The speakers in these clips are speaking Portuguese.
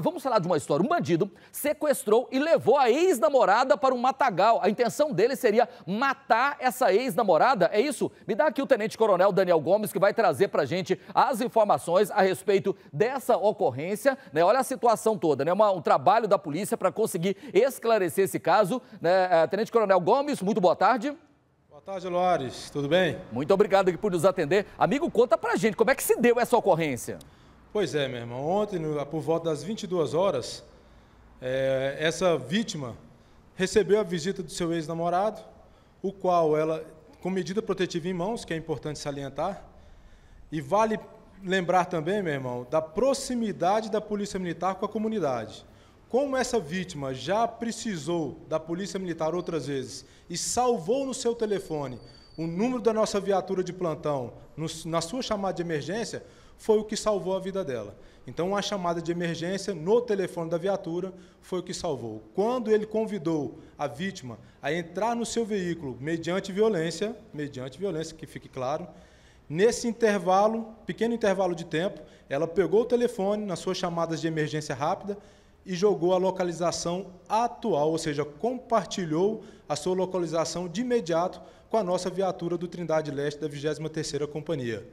Vamos falar de uma história. Um bandido sequestrou e levou a ex-namorada para um matagal. A intenção dele seria matar essa ex-namorada. É isso? Me dá aqui o tenente-coronel Daniel Gomes, que vai trazer para gente as informações a respeito dessa ocorrência. Né? Olha a situação toda, né? Uma, um trabalho da polícia para conseguir esclarecer esse caso. Né? Eh, tenente-coronel Gomes, muito boa tarde. Boa tarde, Lores. Tudo bem? Muito obrigado por nos atender. Amigo, conta para a gente como é que se deu essa ocorrência. Pois é, meu irmão. Ontem, por volta das 22 horas, é, essa vítima recebeu a visita do seu ex-namorado, o qual ela, com medida protetiva em mãos, que é importante salientar, e vale lembrar também, meu irmão, da proximidade da Polícia Militar com a comunidade. Como essa vítima já precisou da Polícia Militar outras vezes e salvou no seu telefone o número da nossa viatura de plantão na sua chamada de emergência foi o que salvou a vida dela. Então, a chamada de emergência no telefone da viatura foi o que salvou. Quando ele convidou a vítima a entrar no seu veículo mediante violência, mediante violência, que fique claro, Nesse intervalo, pequeno intervalo de tempo, ela pegou o telefone nas suas chamadas de emergência rápida e jogou a localização atual, ou seja, compartilhou a sua localização de imediato com a nossa viatura do Trindade Leste da 23ª Companhia.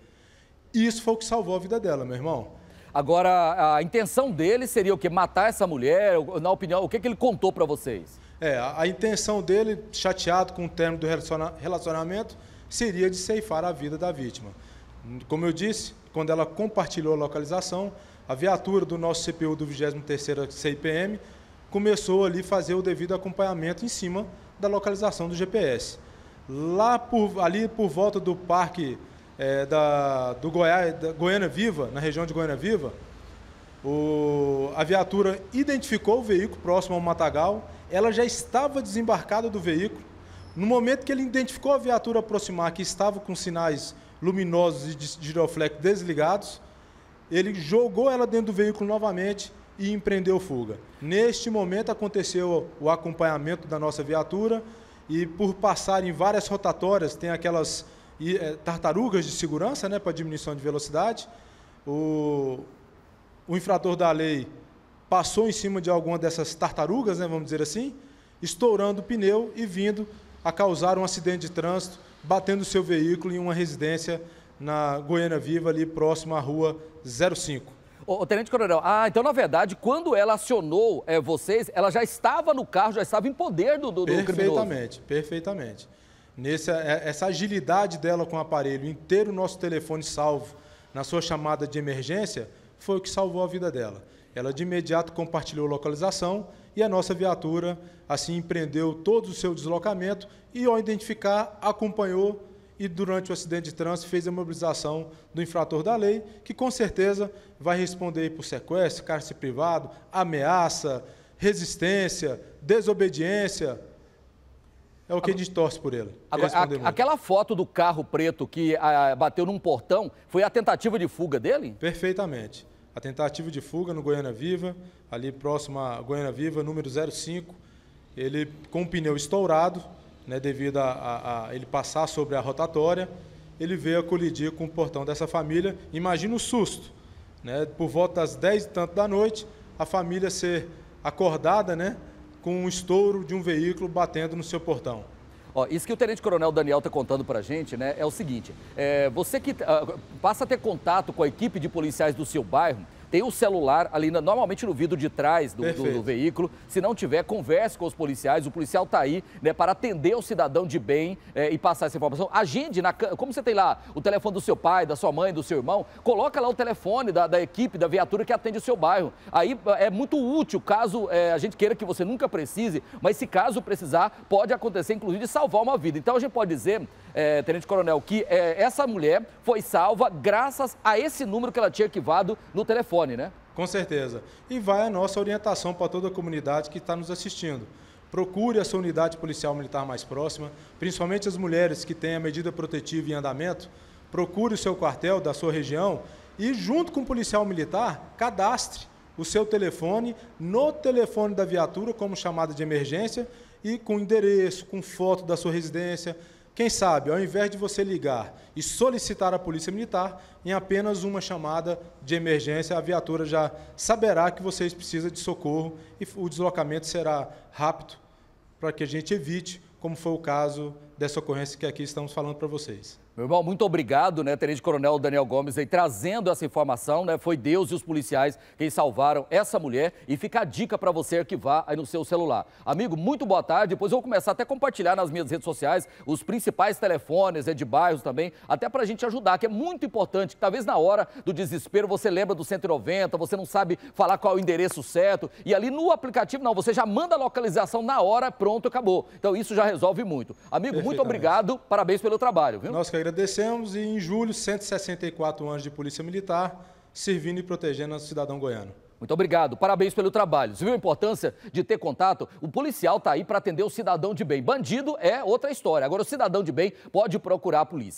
E isso foi o que salvou a vida dela, meu irmão. Agora, a intenção dele seria o quê? Matar essa mulher? Na opinião, o que, que ele contou para vocês? É, a, a, intenção dele, chateado com o término do relaciona relacionamento, seria de ceifar a vida da vítima. Como eu disse, quando ela compartilhou a localização, a viatura do nosso CPU do 23º CIPM começou ali fazer o devido acompanhamento em cima da localização do GPS. Lá por, ali por volta do parque é, da, do Goiás, da Goiânia Viva, na região de Goiânia Viva, o, a viatura identificou o veículo próximo ao matagal, ela já estava desembarcada do veículo. No momento que ele identificou a viatura aproximar, que estava com sinais luminosos e de giroflex desligados. Ele jogou ela dentro do veículo novamente e empreendeu fuga. Neste momento aconteceu o acompanhamento da nossa viatura e por passar em várias rotatórias, tem aquelas eh, tartarugas de segurança né, para diminuição de velocidade, o, o infrator da lei passou em cima de alguma dessas tartarugas, né, vamos dizer assim, estourando o pneu e vindo a causar um acidente de trânsito batendo seu veículo em uma residência na Goiânia Viva, ali próximo à rua 05. O Tenente Coronel, ah, então na verdade, quando ela acionou é, vocês, ela já estava no carro, já estava em poder do, do, perfeitamente, do Perfeitamente, perfeitamente. Nessa, é, essa agilidade dela com o aparelho, em ter o nosso telefone salvo na sua chamada de emergência, foi o que salvou a vida dela. Ela de imediato compartilhou localização e a nossa viatura assim empreendeu todo o seu deslocamento e, ao identificar, acompanhou e, durante o acidente de trânsito, fez a mobilização do infrator da lei, que com certeza vai responder por sequestro, cárcere privado, ameaça, resistência, desobediência. É o que a gente torce por ele. Agora, a, aquela foto do carro preto que a, ah, bateu num portão foi a tentativa de fuga dele? Perfeitamente a tentativa de fuga no Goiânia Viva, ali próximo a Goiânia Viva, número 05. Ele com o pneu estourado, né, devido a, a, a ele passar sobre a rotatória, ele veio a colidir com o portão dessa família. Imagina o susto. Né? Por volta das 10 e tanto da noite, a família ser acordada né, com o estouro de um veículo batendo no seu portão. Ó, isso que o Tenente Coronel Daniel está contando para a gente né, é o seguinte: é, você que uh, passa a ter contato com a equipe de policiais do seu bairro, tem o celular ali, normalmente no vidro de trás do, do, do, veículo. Se não tiver, converse com os policiais. O policial está aí né, para atender o cidadão de bem é, e passar essa informação. Agende, na, como você tem lá o telefone do seu pai, da sua mãe, do seu irmão, coloca lá o telefone da, da equipe, da viatura que atende o seu bairro. Aí é, é muito útil, caso é, a gente queira que você nunca precise, mas se caso precisar, pode acontecer, inclusive, de salvar uma vida. Então a gente pode dizer, é, Tenente Coronel, que é, essa mulher foi salva graças a esse número que ela tinha arquivado no telefone telefone, né? Com certeza. E vai a nossa orientação para toda a comunidade que está nos assistindo. Procure a sua unidade policial militar mais próxima, principalmente as mulheres que têm a medida protetiva em andamento. Procure o seu quartel da sua região e, junto com o policial militar, cadastre o seu telefone no telefone da viatura como chamada de emergência e com endereço, com foto da sua residência, quem sabe, ao invés de você ligar e solicitar a Polícia Militar, em apenas uma chamada de emergência, a viatura já saberá que vocês precisam de socorro e o deslocamento será rápido para que a gente evite, como foi o caso dessa ocorrência que aqui estamos falando para vocês. Meu irmão, muito obrigado, né, Tenente Coronel Daniel Gomes, aí, trazendo essa informação, né, foi Deus e os policiais quem salvaram essa mulher e fica a dica para você arquivar aí no seu celular. Amigo, muito boa tarde, depois eu vou começar até a compartilhar nas minhas redes sociais os principais telefones né, de bairros também, até para a gente ajudar, que é muito importante, que talvez na hora do desespero você lembra do 190, você não sabe falar qual é o endereço certo, e ali no aplicativo não, você já manda a localização na hora, pronto, acabou. Então isso já resolve muito. Amigo, muito obrigado, parabéns pelo trabalho. Viu? Nós que agradecemos e em julho, 164 anos de Polícia Militar, servindo e protegendo o cidadão goiano. Muito obrigado, parabéns pelo trabalho. Você viu a importância de ter contato? O policial está aí para atender o cidadão de bem. Bandido é outra história. Agora, o cidadão de bem pode procurar a polícia.